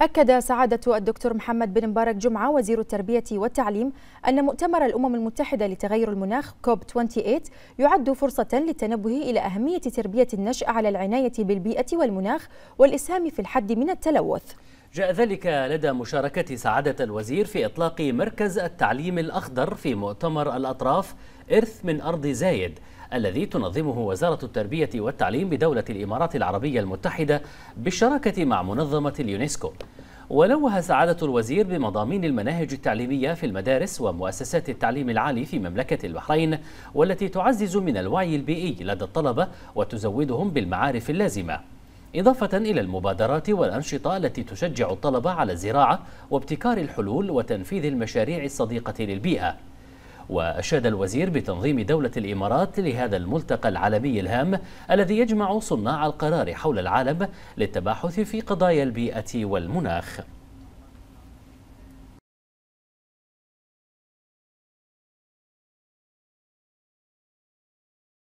أكد سعادة الدكتور محمد بن مبارك جمعة وزير التربية والتعليم أن مؤتمر الأمم المتحدة لتغير المناخ كوب 28 يعد فرصة للتنبه إلى أهمية تربية النشأ على العناية بالبيئة والمناخ والإسهام في الحد من التلوث جاء ذلك لدى مشاركة سعادة الوزير في إطلاق مركز التعليم الأخضر في مؤتمر الأطراف إرث من أرض زايد الذي تنظمه وزارة التربية والتعليم بدولة الإمارات العربية المتحدة بالشراكة مع منظمة اليونسكو ولوه سعادة الوزير بمضامين المناهج التعليمية في المدارس ومؤسسات التعليم العالي في مملكة البحرين والتي تعزز من الوعي البيئي لدى الطلبة وتزودهم بالمعارف اللازمة إضافة إلى المبادرات والأنشطة التي تشجع الطلبة على الزراعة وابتكار الحلول وتنفيذ المشاريع الصديقة للبيئة وأشاد الوزير بتنظيم دولة الإمارات لهذا الملتقى العالمي الهام الذي يجمع صناع القرار حول العالم للتباحث في قضايا البيئة والمناخ